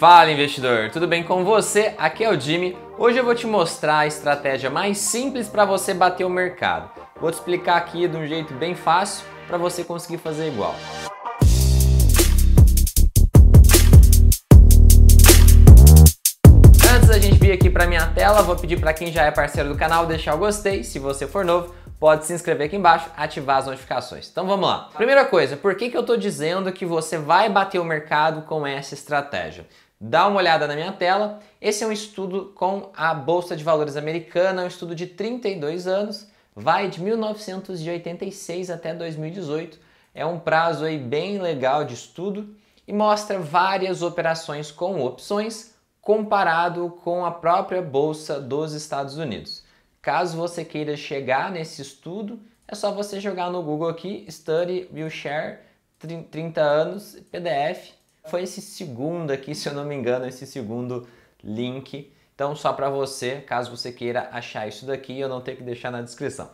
Fala investidor, tudo bem com você? Aqui é o Jimmy. Hoje eu vou te mostrar a estratégia mais simples para você bater o mercado. Vou te explicar aqui de um jeito bem fácil para você conseguir fazer igual. Antes da gente vir aqui para minha tela, vou pedir para quem já é parceiro do canal deixar o gostei. Se você for novo, pode se inscrever aqui embaixo, ativar as notificações. Então vamos lá. Primeira coisa, por que, que eu estou dizendo que você vai bater o mercado com essa estratégia? Dá uma olhada na minha tela. Esse é um estudo com a Bolsa de Valores Americana, é um estudo de 32 anos, vai de 1986 até 2018. É um prazo aí bem legal de estudo e mostra várias operações com opções comparado com a própria bolsa dos Estados Unidos. Caso você queira chegar nesse estudo, é só você jogar no Google aqui Study share 30 anos PDF foi esse segundo aqui, se eu não me engano, esse segundo link. Então, só para você, caso você queira achar isso daqui, eu não tenho que deixar na descrição.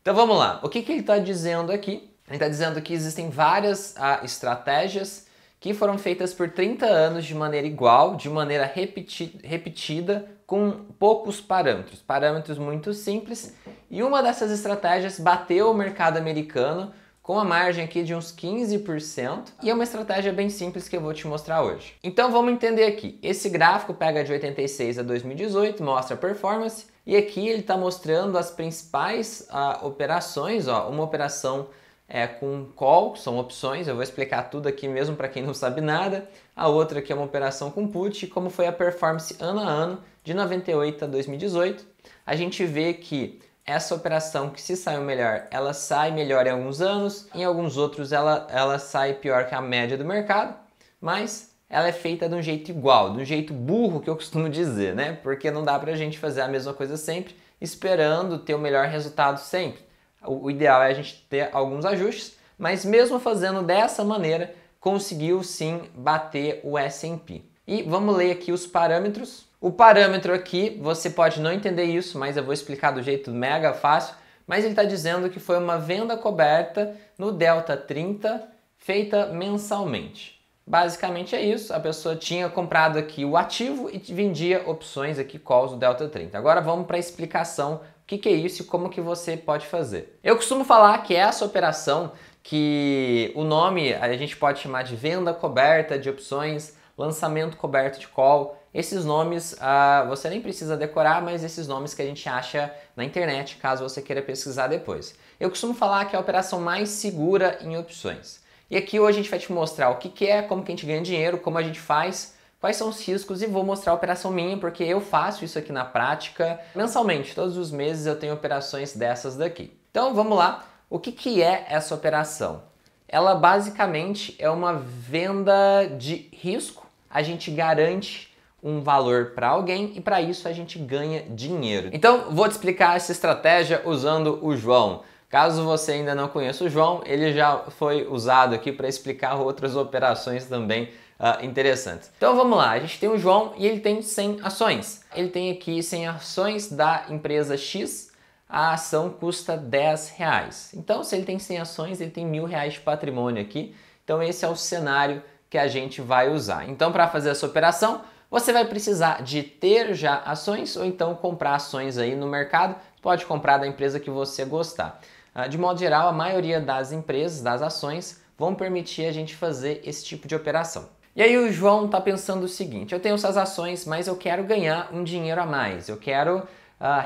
Então, vamos lá. O que, que ele está dizendo aqui? Ele está dizendo que existem várias ah, estratégias que foram feitas por 30 anos de maneira igual, de maneira repeti repetida, com poucos parâmetros, parâmetros muito simples. E uma dessas estratégias bateu o mercado americano com a margem aqui de uns 15%, e é uma estratégia bem simples que eu vou te mostrar hoje. Então vamos entender aqui. Esse gráfico pega de 86 a 2018, mostra a performance, e aqui ele está mostrando as principais ah, operações, ó, uma operação é, com call, são opções, eu vou explicar tudo aqui mesmo para quem não sabe nada. A outra aqui é uma operação com put, como foi a performance ano a ano de 98 a 2018. A gente vê que essa operação que se saiu melhor, ela sai melhor em alguns anos, em alguns outros ela, ela sai pior que a média do mercado, mas ela é feita de um jeito igual, de um jeito burro que eu costumo dizer, né? Porque não dá pra gente fazer a mesma coisa sempre, esperando ter o melhor resultado sempre. O, o ideal é a gente ter alguns ajustes, mas mesmo fazendo dessa maneira, conseguiu sim bater o S&P. E vamos ler aqui os parâmetros o parâmetro aqui, você pode não entender isso, mas eu vou explicar do jeito mega fácil. Mas ele está dizendo que foi uma venda coberta no delta 30 feita mensalmente. Basicamente é isso, a pessoa tinha comprado aqui o ativo e vendia opções aqui calls do delta 30. Agora vamos para a explicação o que, que é isso e como que você pode fazer? Eu costumo falar que é essa operação, que o nome a gente pode chamar de venda coberta de opções, lançamento coberto de call, esses nomes uh, você nem precisa decorar, mas esses nomes que a gente acha na internet, caso você queira pesquisar depois. Eu costumo falar que é a operação mais segura em opções. E aqui hoje a gente vai te mostrar o que, que é, como que a gente ganha dinheiro, como a gente faz, quais são os riscos e vou mostrar a operação minha, porque eu faço isso aqui na prática mensalmente, todos os meses eu tenho operações dessas daqui. Então vamos lá, o que, que é essa operação? Ela basicamente é uma venda de risco, a gente garante um valor para alguém e para isso a gente ganha dinheiro. Então, vou te explicar essa estratégia usando o João. Caso você ainda não conheça o João, ele já foi usado aqui para explicar outras operações também uh, interessantes. Então vamos lá, a gente tem o João e ele tem 100 ações. Ele tem aqui 100 ações da empresa X, a ação custa 10 reais. Então se ele tem 100 ações, ele tem mil reais de patrimônio aqui. Então esse é o cenário que a gente vai usar. Então para fazer essa operação, você vai precisar de ter já ações ou então comprar ações aí no mercado. Pode comprar da empresa que você gostar. Ah, de modo geral, a maioria das empresas, das ações, vão permitir a gente fazer esse tipo de operação. E aí o João está pensando o seguinte: eu tenho essas ações, mas eu quero ganhar um dinheiro a mais, eu quero uh,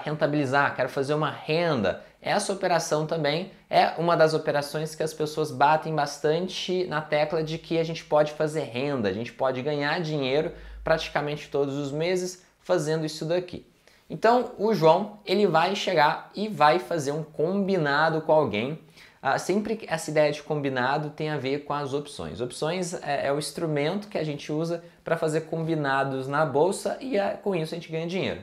rentabilizar, quero fazer uma renda. Essa operação também é uma das operações que as pessoas batem bastante na tecla de que a gente pode fazer renda, a gente pode ganhar dinheiro praticamente todos os meses fazendo isso daqui. Então o João ele vai chegar e vai fazer um combinado com alguém. Ah, sempre essa ideia de combinado tem a ver com as opções. Opções é, é o instrumento que a gente usa para fazer combinados na bolsa e é, com isso a gente ganha dinheiro.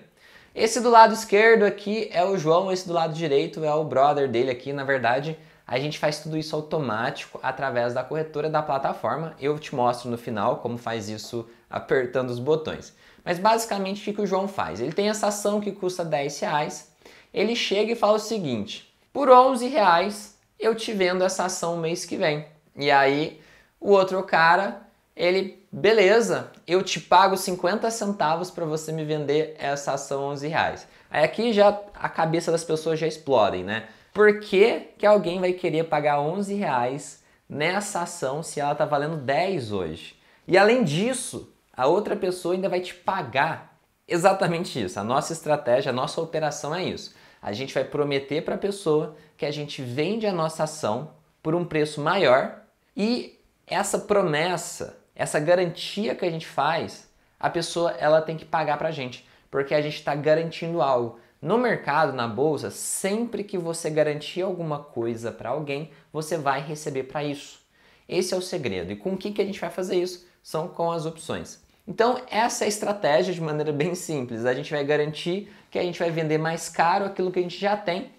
Esse do lado esquerdo aqui é o João, esse do lado direito é o brother dele aqui. Na verdade, a gente faz tudo isso automático através da corretora da plataforma. Eu te mostro no final como faz isso apertando os botões. Mas basicamente o que o João faz? Ele tem essa ação que custa 10 reais, ele chega e fala o seguinte, por 11 reais eu te vendo essa ação mês que vem. E aí o outro cara, ele, beleza, eu te pago 50 centavos para você me vender essa ação 11 reais. Aí aqui já a cabeça das pessoas já explodem, né? Por que, que alguém vai querer pagar 11 reais nessa ação se ela está valendo 10 hoje? E além disso, a outra pessoa ainda vai te pagar exatamente isso. A nossa estratégia, a nossa operação é isso. A gente vai prometer para a pessoa que a gente vende a nossa ação por um preço maior e essa promessa, essa garantia que a gente faz, a pessoa ela tem que pagar para a gente, porque a gente está garantindo algo. No mercado, na bolsa, sempre que você garantir alguma coisa para alguém, você vai receber para isso. Esse é o segredo. E com o que, que a gente vai fazer isso? São com as opções. Então, essa é a estratégia de maneira bem simples. A gente vai garantir que a gente vai vender mais caro aquilo que a gente já tem uh,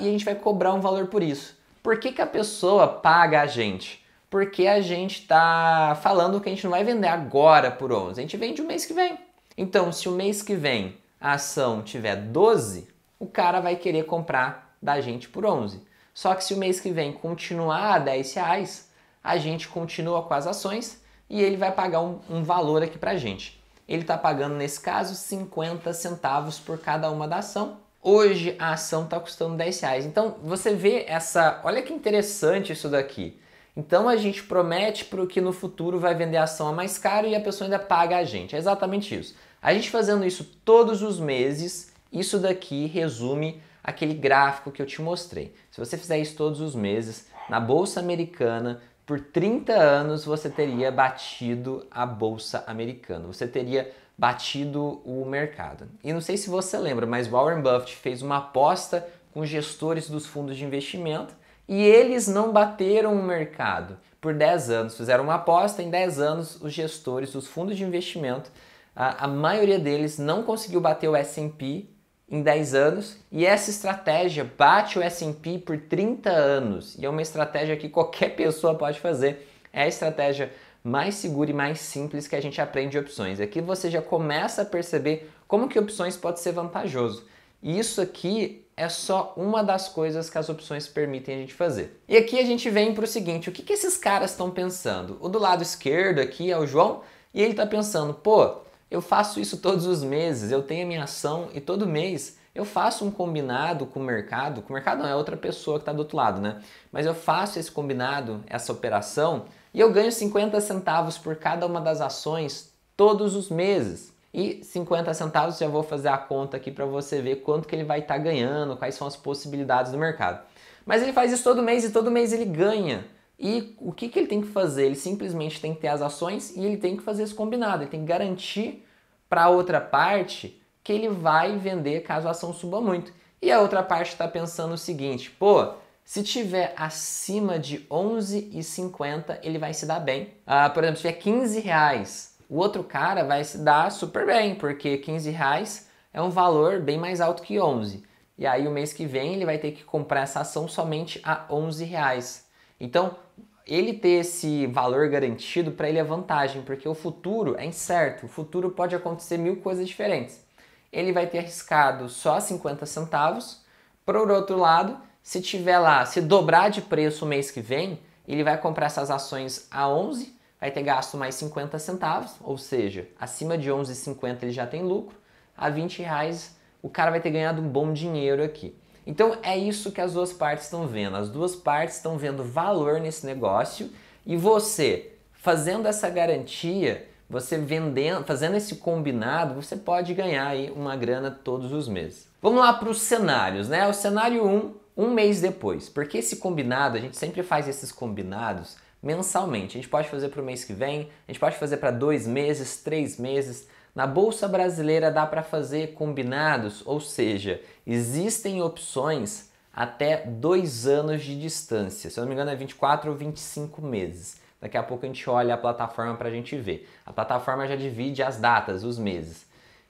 e a gente vai cobrar um valor por isso. Por que, que a pessoa paga a gente? Porque a gente está falando que a gente não vai vender agora por 11, a gente vende o mês que vem. Então, se o mês que vem a ação tiver 12, o cara vai querer comprar da gente por 11. Só que se o mês que vem continuar a 10 reais, a gente continua com as ações e ele vai pagar um, um valor aqui para a gente. Ele está pagando, nesse caso, 50 centavos por cada uma da ação. Hoje a ação está custando 10 reais. Então você vê essa. Olha que interessante isso daqui. Então a gente promete para o que no futuro vai vender a ação a mais caro e a pessoa ainda paga a gente. É exatamente isso. A gente fazendo isso todos os meses, isso daqui resume aquele gráfico que eu te mostrei. Se você fizer isso todos os meses, na bolsa americana, por 30 anos você teria batido a bolsa americana, você teria batido o mercado. E não sei se você lembra, mas Warren Buffett fez uma aposta com gestores dos fundos de investimento e eles não bateram o mercado por 10 anos. Fizeram uma aposta, em 10 anos os gestores dos fundos de investimento, a, a maioria deles não conseguiu bater o S&P em 10 anos e essa estratégia bate o S&P por 30 anos e é uma estratégia que qualquer pessoa pode fazer. É a estratégia mais segura e mais simples que a gente aprende opções. Aqui você já começa a perceber como que opções pode ser vantajoso. E isso aqui é só uma das coisas que as opções permitem a gente fazer. E aqui a gente vem para o seguinte, o que, que esses caras estão pensando? O do lado esquerdo aqui é o João e ele está pensando, pô, eu faço isso todos os meses, eu tenho a minha ação e todo mês eu faço um combinado com o mercado, com o mercado não, é outra pessoa que está do outro lado, né? Mas eu faço esse combinado, essa operação, e eu ganho 50 centavos por cada uma das ações todos os meses. E 50 centavos já vou fazer a conta aqui para você ver quanto que ele vai estar tá ganhando, quais são as possibilidades do mercado. Mas ele faz isso todo mês e todo mês ele ganha. E o que, que ele tem que fazer? Ele simplesmente tem que ter as ações e ele tem que fazer esse combinado, ele tem que garantir para a outra parte que ele vai vender caso a ação suba muito. E a outra parte está pensando o seguinte: pô, se tiver acima de 11,50 ele vai se dar bem. Ah, por exemplo, se tiver 15 reais, o outro cara vai se dar super bem, porque 15 reais é um valor bem mais alto que 11. E aí o mês que vem ele vai ter que comprar essa ação somente a 11 reais. Então, ele ter esse valor garantido para ele é vantagem, porque o futuro é incerto, o futuro pode acontecer mil coisas diferentes. Ele vai ter arriscado só 50 centavos. Por outro lado, se tiver lá, se dobrar de preço o mês que vem, ele vai comprar essas ações a 11, vai ter gasto mais 50 centavos, ou seja, acima de 11,50 ele já tem lucro, a 20 reais o cara vai ter ganhado um bom dinheiro aqui. Então é isso que as duas partes estão vendo. As duas partes estão vendo valor nesse negócio e você fazendo essa garantia, você vendendo, fazendo esse combinado, você pode ganhar aí uma grana todos os meses. Vamos lá para os cenários, né? O cenário 1, um, um mês depois. Porque esse combinado, a gente sempre faz esses combinados mensalmente. A gente pode fazer para o mês que vem, a gente pode fazer para dois meses, três meses. Na bolsa brasileira dá para fazer combinados, ou seja, existem opções até dois anos de distância. Se eu não me engano, é 24 ou 25 meses. Daqui a pouco a gente olha a plataforma para a gente ver. A plataforma já divide as datas, os meses.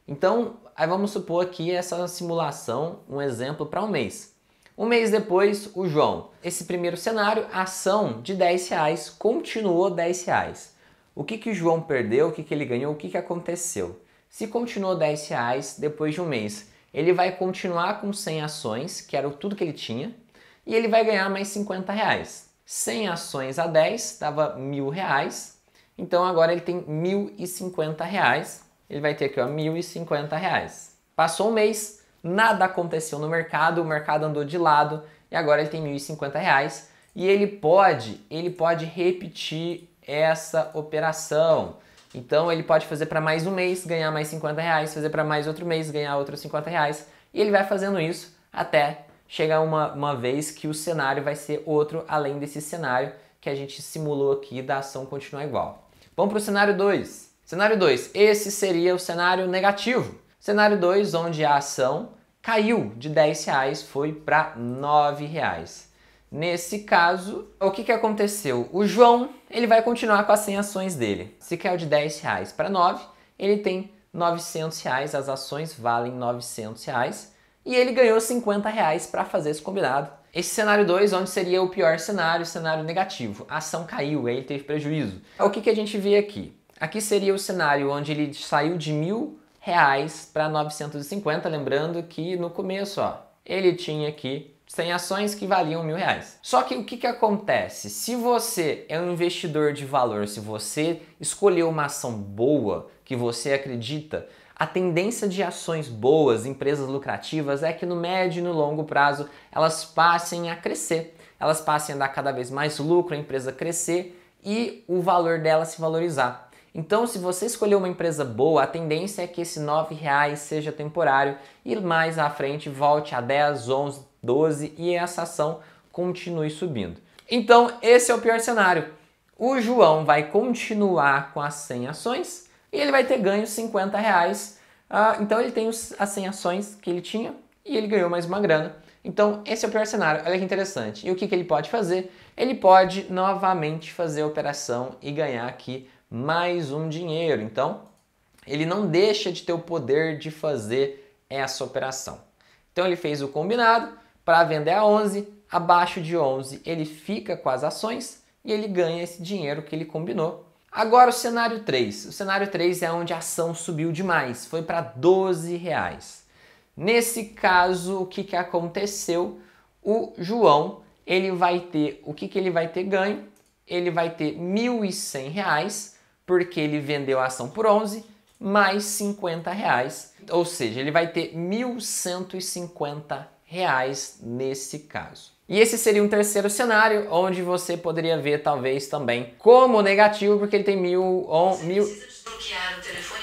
Então, aí vamos supor aqui essa simulação, um exemplo para um mês. Um mês depois, o João. Esse primeiro cenário, a ação de 10 reais continuou 10 reais. O que, que João perdeu, o que, que ele ganhou, o que, que aconteceu? Se continuou 10 reais depois de um mês, ele vai continuar com 100 ações, que era tudo que ele tinha, e ele vai ganhar mais 50 reais. 100 ações a 10 dava mil reais, então agora ele tem 1.050 reais. Ele vai ter aqui ó, 1.050 reais. Passou um mês, nada aconteceu no mercado, o mercado andou de lado e agora ele tem 1.050 reais. E ele pode, ele pode repetir essa operação. Então ele pode fazer para mais um mês, ganhar mais 50 reais, fazer para mais outro mês, ganhar outros 50 reais. E ele vai fazendo isso até chegar uma, uma vez que o cenário vai ser outro, além desse cenário que a gente simulou aqui da ação continuar igual. Vamos para o cenário 2. Cenário 2, esse seria o cenário negativo. Cenário 2, onde a ação caiu de 10 reais, foi para 9 reais. Nesse caso, o que, que aconteceu? O João ele vai continuar com as 100 ações dele. Se caiu de 10 reais para 9, ele tem 900 reais, as ações valem 900 reais e ele ganhou 50 reais para fazer esse combinado. Esse cenário 2, onde seria o pior cenário, cenário negativo. A ação caiu, ele teve prejuízo. O que, que a gente vê aqui? Aqui seria o cenário onde ele saiu de mil reais para 950, lembrando que no começo ó, ele tinha aqui tem ações que valiam mil reais. Só que o que, que acontece? Se você é um investidor de valor, se você escolheu uma ação boa que você acredita, a tendência de ações boas, empresas lucrativas, é que no médio e no longo prazo elas passem a crescer, elas passem a dar cada vez mais lucro, a empresa crescer e o valor dela se valorizar. Então, se você escolher uma empresa boa, a tendência é que esse R$ 9,00 seja temporário e mais à frente volte a 10, 11, 12 e essa ação continue subindo. Então, esse é o pior cenário. O João vai continuar com as 100 ações e ele vai ter ganho R$ reais. Ah, então ele tem as 100 ações que ele tinha e ele ganhou mais uma grana. Então esse é o pior cenário, olha que interessante. E o que, que ele pode fazer? Ele pode novamente fazer a operação e ganhar aqui mais um dinheiro. Então, ele não deixa de ter o poder de fazer essa operação. Então, ele fez o combinado para vender a 11, abaixo de 11 ele fica com as ações e ele ganha esse dinheiro que ele combinou. Agora o cenário 3. O cenário 3 é onde a ação subiu demais, foi para 12 reais. Nesse caso, o que, que aconteceu? O João ele vai ter o que, que ele vai ter ganho? Ele vai ter R$ reais porque ele vendeu a ação por 11 mais 50 reais, ou seja, ele vai ter 1.150 reais nesse caso. E esse seria um terceiro cenário, onde você poderia ver talvez também como negativo, porque ele tem mil... On, Você precisa desbloquear o telefone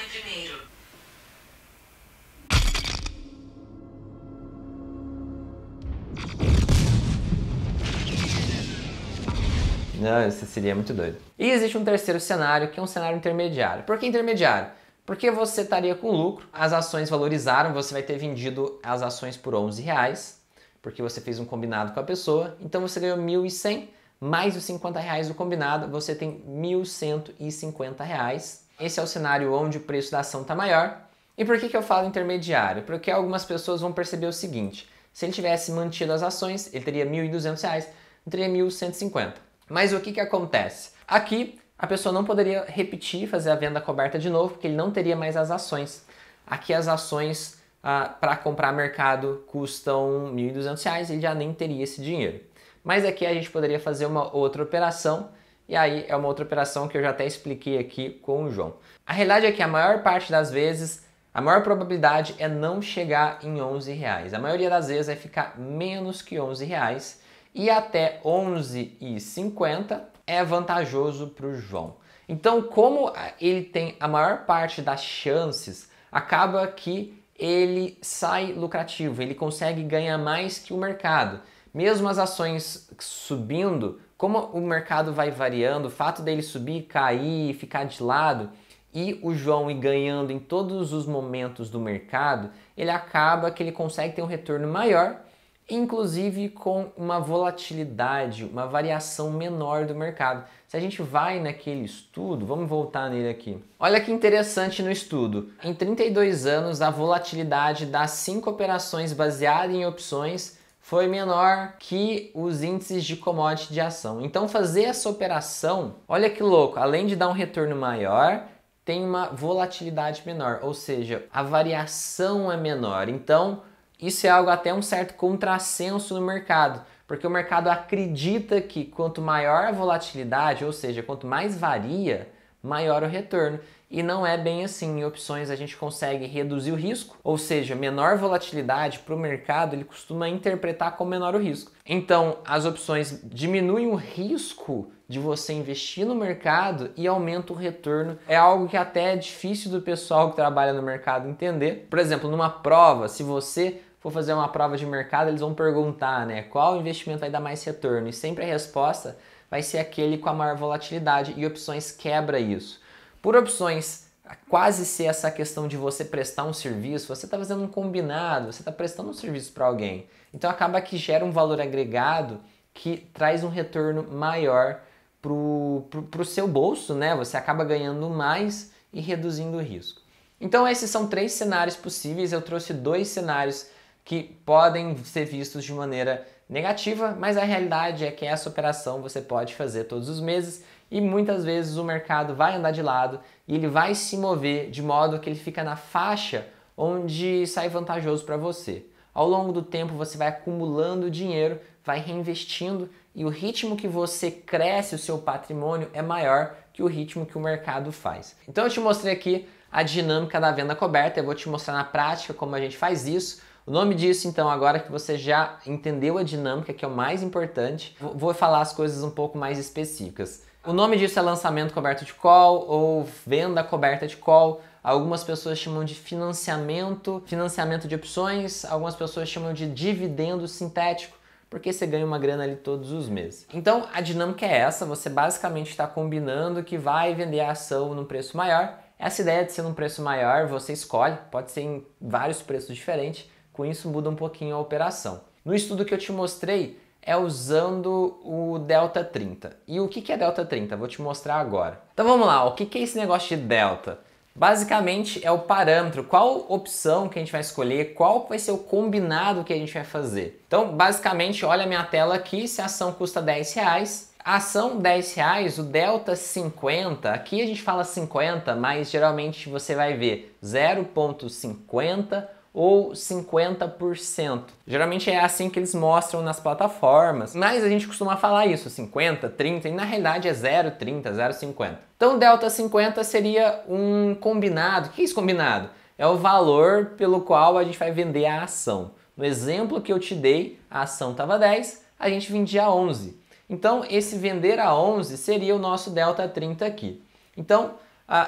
Não, né? isso seria muito doido. E existe um terceiro cenário, que é um cenário intermediário. Por que intermediário? Porque você estaria com lucro, as ações valorizaram, você vai ter vendido as ações por 11 reais, porque você fez um combinado com a pessoa, então você ganhou 1.100, mais os 50 reais do combinado, você tem 1.150 reais. Esse é o cenário onde o preço da ação está maior. E por que, que eu falo intermediário? Porque algumas pessoas vão perceber o seguinte, se ele tivesse mantido as ações, ele teria 1.200 reais, ele teria 1.150. Mas o que, que acontece? Aqui a pessoa não poderia repetir, fazer a venda coberta de novo, porque ele não teria mais as ações. Aqui as ações ah, para comprar mercado custam R$ 1.200, ele já nem teria esse dinheiro. Mas aqui a gente poderia fazer uma outra operação, e aí é uma outra operação que eu já até expliquei aqui com o João. A realidade é que a maior parte das vezes, a maior probabilidade é não chegar em 11 reais. A maioria das vezes é ficar menos que 11 reais e até 11,50 é vantajoso para o João. Então, como ele tem a maior parte das chances, acaba que ele sai lucrativo, ele consegue ganhar mais que o mercado. Mesmo as ações subindo, como o mercado vai variando, o fato dele subir, cair, ficar de lado, e o João ir ganhando em todos os momentos do mercado, ele acaba que ele consegue ter um retorno maior inclusive com uma volatilidade, uma variação menor do mercado. Se a gente vai naquele estudo, vamos voltar nele aqui. Olha que interessante no estudo. Em 32 anos, a volatilidade das cinco operações baseadas em opções foi menor que os índices de commodity de ação. Então fazer essa operação, olha que louco, além de dar um retorno maior, tem uma volatilidade menor, ou seja, a variação é menor. Então, isso é algo até um certo contrassenso no mercado, porque o mercado acredita que quanto maior a volatilidade, ou seja, quanto mais varia, maior o retorno. E não é bem assim. Em opções a gente consegue reduzir o risco, ou seja, menor volatilidade para o mercado ele costuma interpretar como menor o risco. Então, as opções diminuem o risco de você investir no mercado e aumenta o retorno. É algo que até é difícil do pessoal que trabalha no mercado entender. Por exemplo, numa prova, se você for fazer uma prova de mercado, eles vão perguntar, né, qual investimento vai dar mais retorno? E sempre a resposta vai ser aquele com a maior volatilidade e opções quebra isso. Por opções quase ser essa questão de você prestar um serviço, você está fazendo um combinado, você está prestando um serviço para alguém. Então acaba que gera um valor agregado que traz um retorno maior para o seu bolso, né? Você acaba ganhando mais e reduzindo o risco. Então esses são três cenários possíveis, eu trouxe dois cenários que podem ser vistos de maneira negativa, mas a realidade é que essa operação você pode fazer todos os meses e muitas vezes o mercado vai andar de lado e ele vai se mover de modo que ele fica na faixa onde sai vantajoso para você. Ao longo do tempo você vai acumulando dinheiro, vai reinvestindo e o ritmo que você cresce o seu patrimônio é maior que o ritmo que o mercado faz. Então eu te mostrei aqui a dinâmica da venda coberta, eu vou te mostrar na prática como a gente faz isso. O nome disso, então, agora que você já entendeu a dinâmica, que é o mais importante, vou falar as coisas um pouco mais específicas. O nome disso é lançamento coberto de call ou venda coberta de call. Algumas pessoas chamam de financiamento, financiamento de opções, algumas pessoas chamam de dividendo sintético, porque você ganha uma grana ali todos os meses. Então a dinâmica é essa: você basicamente está combinando que vai vender a ação num preço maior. Essa ideia de ser num preço maior, você escolhe, pode ser em vários preços diferentes com isso muda um pouquinho a operação. No estudo que eu te mostrei é usando o delta 30. E o que é delta 30? Vou te mostrar agora. Então vamos lá, o que é esse negócio de delta? Basicamente é o parâmetro, qual opção que a gente vai escolher, qual vai ser o combinado que a gente vai fazer. Então, basicamente, olha a minha tela aqui, se a ação custa 10 reais, a ação 10 reais, o delta 50, aqui a gente fala 50, mas geralmente você vai ver 0.50 ou 50%. Geralmente é assim que eles mostram nas plataformas, mas a gente costuma falar isso, 50, 30, e na realidade é 0,30, 0,50. Então delta 50 seria um combinado. O que é isso combinado? É o valor pelo qual a gente vai vender a ação. No exemplo que eu te dei, a ação estava 10, a gente vendia 11. Então esse vender a 11 seria o nosso delta 30 aqui. Então,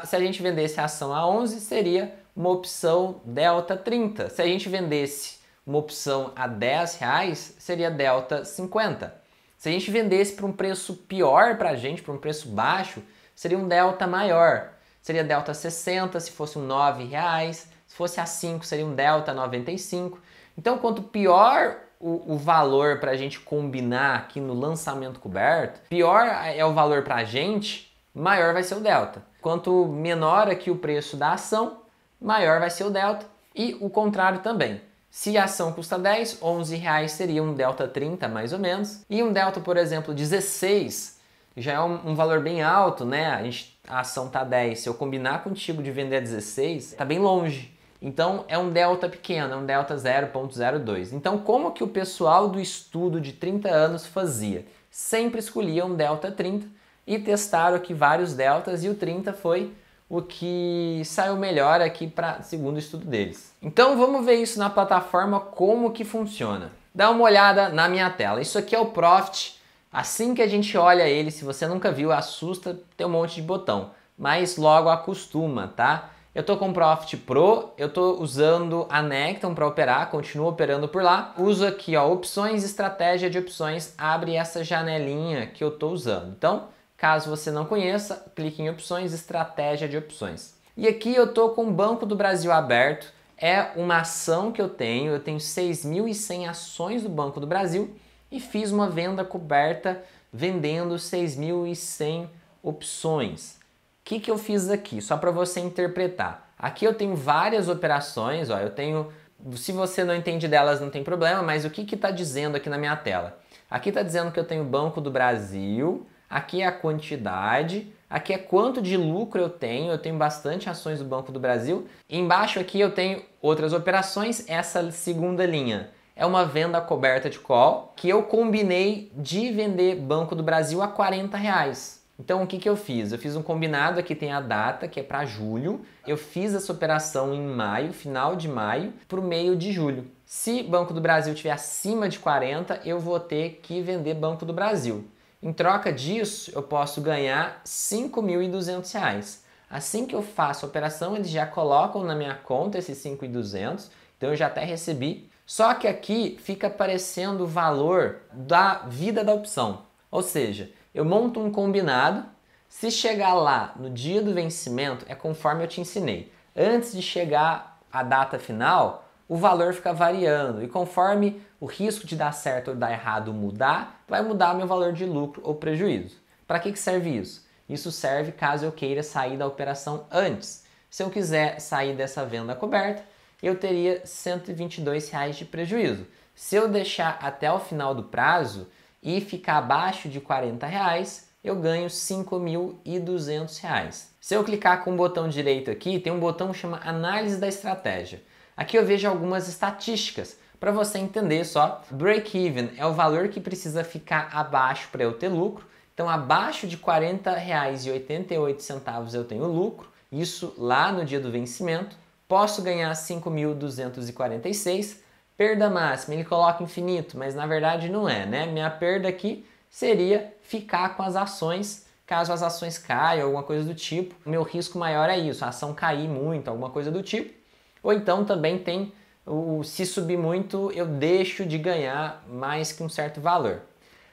se a gente vendesse a ação a 11, seria uma opção delta 30. Se a gente vendesse uma opção a 10 reais, seria delta 50. Se a gente vendesse para um preço pior para a gente, para um preço baixo, seria um delta maior. Seria delta 60 se fosse um 9 reais, se fosse a 5 seria um delta 95. Então, quanto pior o, o valor para a gente combinar aqui no lançamento coberto, pior é o valor para a gente, maior vai ser o delta. Quanto menor aqui o preço da ação, maior vai ser o delta e o contrário também. Se a ação custa 10, 11 reais seria um delta 30 mais ou menos. E um delta, por exemplo, 16 já é um, um valor bem alto, né? A, gente, a ação tá 10. Se eu combinar contigo de vender a 16, tá bem longe. Então é um delta pequeno, é um delta 0.02. Então como que o pessoal do estudo de 30 anos fazia? Sempre escolhia um delta 30 e testaram aqui vários deltas e o 30 foi o que saiu melhor aqui para segundo estudo deles. Então vamos ver isso na plataforma como que funciona. Dá uma olhada na minha tela. Isso aqui é o Profit. Assim que a gente olha ele, se você nunca viu, assusta, tem um monte de botão, mas logo acostuma, tá? Eu tô com o Profit Pro, eu tô usando a Necton para operar, continuo operando por lá. Uso aqui, ó, opções, estratégia de opções, abre essa janelinha que eu tô usando. Então, Caso você não conheça, clique em opções, estratégia de opções. E aqui eu estou com o Banco do Brasil aberto, é uma ação que eu tenho, eu tenho 6.100 ações do Banco do Brasil e fiz uma venda coberta vendendo 6.100 opções. O que, que eu fiz aqui? Só para você interpretar. Aqui eu tenho várias operações, ó, eu tenho. Se você não entende delas, não tem problema, mas o que está dizendo aqui na minha tela? Aqui está dizendo que eu tenho Banco do Brasil, aqui é a quantidade, aqui é quanto de lucro eu tenho, eu tenho bastante ações do Banco do Brasil. Embaixo aqui eu tenho outras operações, essa segunda linha é uma venda coberta de call que eu combinei de vender Banco do Brasil a 40 reais. Então o que, que eu fiz? Eu fiz um combinado, aqui tem a data, que é para julho. Eu fiz essa operação em maio, final de maio, para o meio de julho. Se Banco do Brasil estiver acima de 40, eu vou ter que vender Banco do Brasil. Em troca disso, eu posso ganhar R$ 5.200. Assim que eu faço a operação, eles já colocam na minha conta esses 5.200, então eu já até recebi. Só que aqui fica aparecendo o valor da vida da opção. Ou seja, eu monto um combinado, se chegar lá no dia do vencimento, é conforme eu te ensinei. Antes de chegar a data final, o valor fica variando. E conforme o risco de dar certo ou dar errado mudar, vai mudar meu valor de lucro ou prejuízo. Para que, que serve isso? Isso serve caso eu queira sair da operação antes. Se eu quiser sair dessa venda coberta, eu teria R$ 122,00 de prejuízo. Se eu deixar até o final do prazo e ficar abaixo de R$ 40,00, eu ganho R$ 5.200. Se eu clicar com o botão direito aqui, tem um botão que chama Análise da Estratégia. Aqui eu vejo algumas estatísticas para você entender só. Break-even é o valor que precisa ficar abaixo para eu ter lucro. Então, abaixo de R$ 40,88 eu tenho lucro, isso lá no dia do vencimento. Posso ganhar 5.246, perda máxima, ele coloca infinito, mas na verdade não é, né? Minha perda aqui seria ficar com as ações, caso as ações caiam, alguma coisa do tipo. O meu risco maior é isso, a ação cair muito, alguma coisa do tipo ou então também tem o se subir muito, eu deixo de ganhar mais que um certo valor.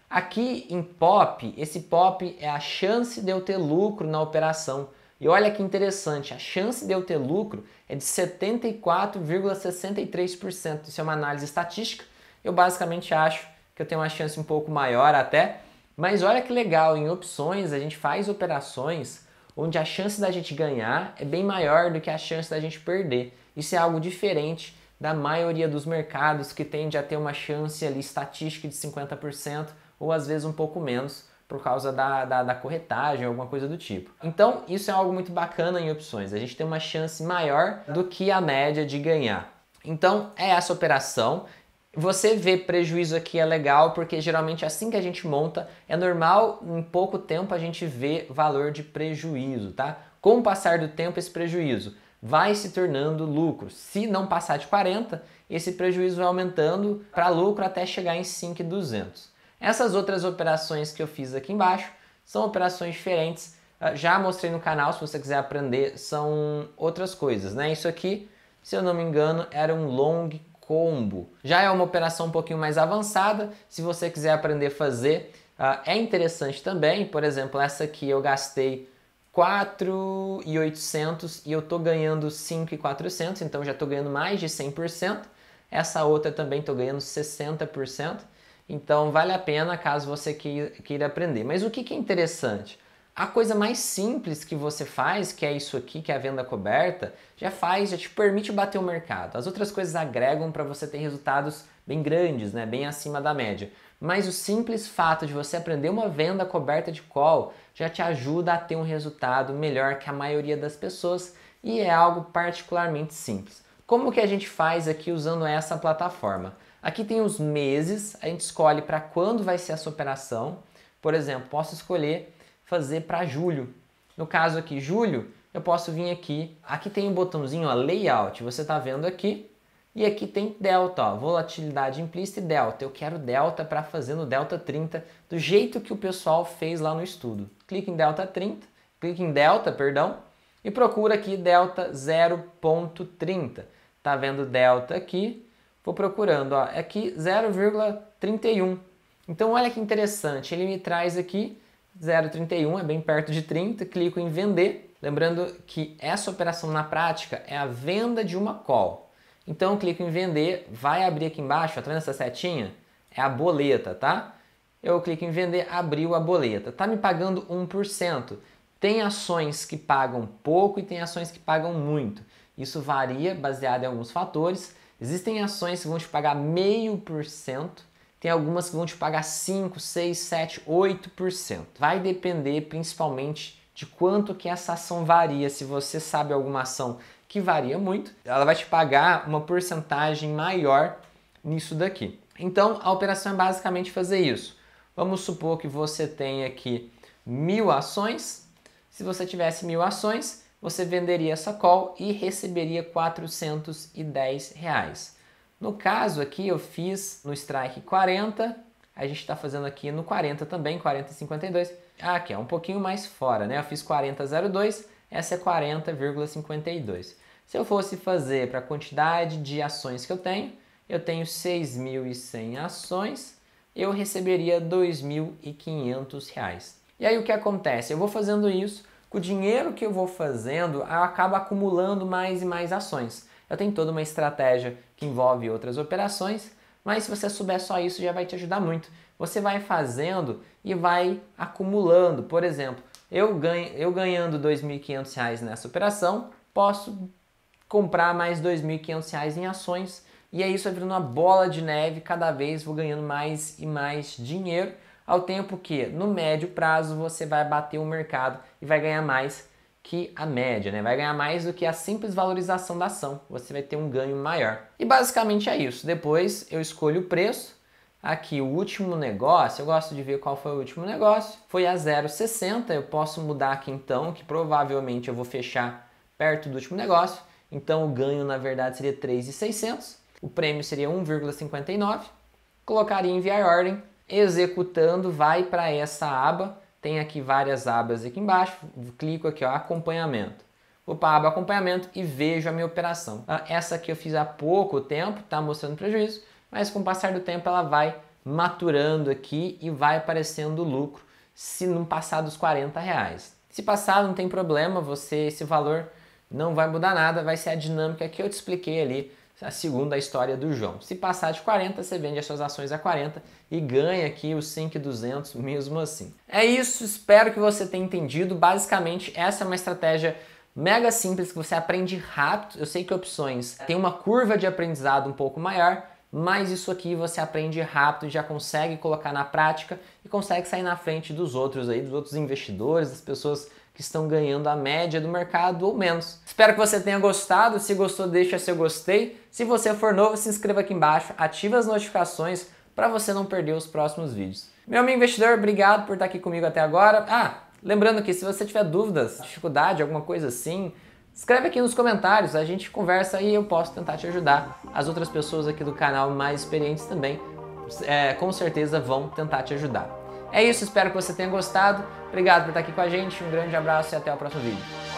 Aqui em POP, esse POP é a chance de eu ter lucro na operação. E olha que interessante, a chance de eu ter lucro é de 74,63%. Isso é uma análise estatística. Eu basicamente acho que eu tenho uma chance um pouco maior até. Mas olha que legal, em opções a gente faz operações onde a chance da gente ganhar é bem maior do que a chance da gente perder. Isso é algo diferente da maioria dos mercados que tende a ter uma chance ali estatística de 50% ou às vezes um pouco menos por causa da, da, da, corretagem, alguma coisa do tipo. Então, isso é algo muito bacana em opções. A gente tem uma chance maior do que a média de ganhar. Então, é essa operação. Você vê prejuízo aqui é legal, porque geralmente assim que a gente monta, é normal em pouco tempo a gente ver valor de prejuízo, tá? Com o passar do tempo, esse prejuízo vai se tornando lucro. Se não passar de 40, esse prejuízo vai aumentando para lucro até chegar em 5,200. Essas outras operações que eu fiz aqui embaixo são operações diferentes. Ah, já mostrei no canal, se você quiser aprender, são outras coisas, né? Isso aqui, se eu não me engano, era um long combo. Já é uma operação um pouquinho mais avançada, se você quiser aprender a fazer, ah, é interessante também. Por exemplo, essa aqui eu gastei 4,800 e eu tô ganhando 5,400, então já tô ganhando mais de 100%. Essa outra também tô ganhando 60%. Então vale a pena caso você queira aprender. Mas o que, que é interessante? A coisa mais simples que você faz, que é isso aqui, que é a venda coberta, já faz, já te permite bater o mercado. As outras coisas agregam para você ter resultados bem grandes, né? bem acima da média. Mas o simples fato de você aprender uma venda coberta de call, já te ajuda a ter um resultado melhor que a maioria das pessoas e é algo particularmente simples. Como que a gente faz aqui usando essa plataforma? Aqui tem os meses, a gente escolhe para quando vai ser essa operação. Por exemplo, posso escolher fazer para julho. No caso aqui, julho, eu posso vir aqui. Aqui tem um botãozinho, ó, layout. Você está vendo aqui, e aqui tem delta, ó, volatilidade implícita e delta. Eu quero delta para fazer no delta 30 do jeito que o pessoal fez lá no estudo. Clique em delta 30, clique em delta, perdão, e procura aqui delta 0.30. Tá vendo delta aqui? Vou procurando, ó, aqui 0,31. Então olha que interessante, ele me traz aqui 0,31, é bem perto de 30, clico em vender. Lembrando que essa operação na prática é a venda de uma call. Então eu clico em vender, vai abrir aqui embaixo, ó, tá vendo essa setinha? É a boleta, tá? Eu clico em vender, abriu a boleta. Tá me pagando 1%. Tem ações que pagam pouco e tem ações que pagam muito. Isso varia baseado em alguns fatores. Existem ações que vão te pagar meio por cento, tem algumas que vão te pagar 5, 6, 7, 8%. Vai depender principalmente de quanto que essa ação varia. Se você sabe alguma ação que varia muito, ela vai te pagar uma porcentagem maior nisso daqui. Então, a operação é basicamente fazer isso. Vamos supor que você tenha aqui mil ações. Se você tivesse mil ações, você venderia essa call e receberia 410 reais. No caso aqui, eu fiz no strike 40, a gente está fazendo aqui no 40 também, 40,52. Ah, aqui é um pouquinho mais fora, né? Eu fiz 40,02, essa é 40,52. Se eu fosse fazer para a quantidade de ações que eu tenho, eu tenho 6.100 ações, eu receberia R$ 2.500. E aí o que acontece? Eu vou fazendo isso, com o dinheiro que eu vou fazendo, acaba acumulando mais e mais ações. Eu tenho toda uma estratégia que envolve outras operações, mas se você souber só isso já vai te ajudar muito. Você vai fazendo e vai acumulando. Por exemplo, eu, ganho, eu ganhando R$ 2.500 nessa operação, posso comprar mais R$ 2.500 em ações. E aí isso vai virando uma bola de neve, cada vez vou ganhando mais e mais dinheiro, ao tempo que no médio prazo você vai bater o mercado e vai ganhar mais que a média, né? Vai ganhar mais do que a simples valorização da ação. Você vai ter um ganho maior. E basicamente é isso. Depois eu escolho o preço. Aqui o último negócio, eu gosto de ver qual foi o último negócio. Foi a 0,60. Eu posso mudar aqui então, que provavelmente eu vou fechar perto do último negócio. Então o ganho, na verdade, seria 3,600. O prêmio seria 1,59. Colocaria enviar ordem. Executando, vai para essa aba. Tem aqui várias abas aqui embaixo. Clico aqui, ó, acompanhamento. Vou para a aba acompanhamento e vejo a minha operação. Ah, essa aqui eu fiz há pouco tempo, está mostrando prejuízo, mas com o passar do tempo ela vai maturando aqui e vai aparecendo lucro se não passar dos 40 reais. Se passar, não tem problema, você esse valor não vai mudar nada, vai ser a dinâmica que eu te expliquei ali, a segunda história do João. Se passar de 40, você vende as suas ações a 40 e ganha aqui os 5,200 mesmo assim. É isso, espero que você tenha entendido. Basicamente, essa é uma estratégia mega simples que você aprende rápido. Eu sei que opções tem uma curva de aprendizado um pouco maior, mas isso aqui você aprende rápido, e já consegue colocar na prática e consegue sair na frente dos outros aí, dos outros investidores, das pessoas que estão ganhando a média do mercado ou menos. Espero que você tenha gostado. Se gostou, deixa seu gostei. Se você for novo, se inscreva aqui embaixo, ative as notificações para você não perder os próximos vídeos. Meu amigo investidor, obrigado por estar aqui comigo até agora. Ah, lembrando que se você tiver dúvidas, dificuldade, alguma coisa assim, Escreve aqui nos comentários, a gente conversa e eu posso tentar te ajudar. As outras pessoas aqui do canal mais experientes também, é, com certeza, vão tentar te ajudar. É isso, espero que você tenha gostado. Obrigado por estar aqui com a gente, um grande abraço e até o próximo vídeo.